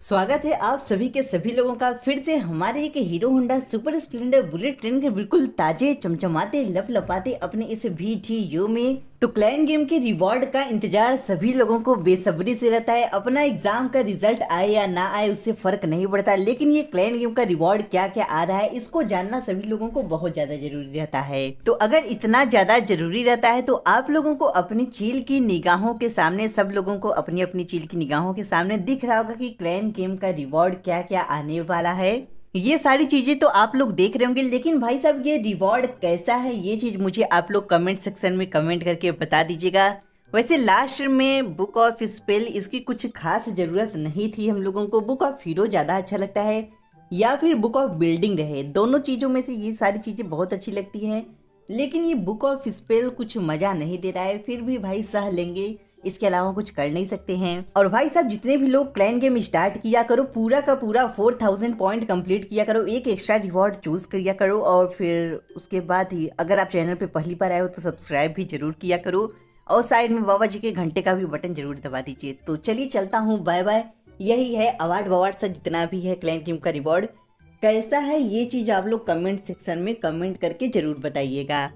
स्वागत है आप सभी के सभी लोगों का फिर से हमारे एक Hero Honda Super Splendor bullet train के बिल्कुल ताजे चमचमाते लप लपाते अपने इस वी में तो क्लाइन गेम के रिवॉर्ड का इंतजार सभी लोगों को बेसब्री से रहता है अपना एग्जाम का रिजल्ट आए या ना आए उससे फर्क नहीं पड़ता लेकिन ये क्लाइन गेम का रिवॉर्ड क्या क्या आ रहा है इसको जानना सभी लोगों को बहुत ज्यादा जरूरी रहता है तो अगर इतना ज्यादा जरूरी रहता है तो आप लोगों को अपनी चील की निगाहों के सामने सब लोगों को अपनी अपनी चील की निगाहों के सामने दिख रहा होगा की क्लाइन गेम का रिवॉर्ड क्या क्या आने वाला है ये सारी चीज़ें तो आप लोग देख रहे होंगे लेकिन भाई साहब ये रिवॉर्ड कैसा है ये चीज़ मुझे आप लोग कमेंट सेक्शन में कमेंट करके बता दीजिएगा वैसे लास्ट में बुक ऑफ स्पेल इसकी कुछ खास ज़रूरत नहीं थी हम लोगों को बुक ऑफ हीरो ज़्यादा अच्छा लगता है या फिर बुक ऑफ बिल्डिंग रहे दोनों चीज़ों में से ये सारी चीज़ें बहुत अच्छी लगती हैं लेकिन ये बुक ऑफ स्पेल कुछ मज़ा नहीं दे रहा है फिर भी भाई सह लेंगे इसके अलावा कुछ कर नहीं सकते हैं और भाई साहब जितने भी लोग क्लैन गेम स्टार्ट किया करो पूरा का पूरा फोर थाउजेंड पॉइंट कंप्लीट किया करो एक एक्स्ट्रा रिवॉर्ड चूज किया करो और फिर उसके बाद ही अगर आप चैनल पे पहली बार आए हो तो सब्सक्राइब भी जरूर किया करो और साइड में बाबा जी के घंटे का भी बटन जरूर दबा दीजिए तो चलिए चलता हूँ बाय बाय यही है अवार्ड ववार्ड सा जितना भी है क्लैन गेम का रिवॉर्ड कैसा है ये चीज़ आप लोग कमेंट सेक्शन में कमेंट करके ज़रूर बताइएगा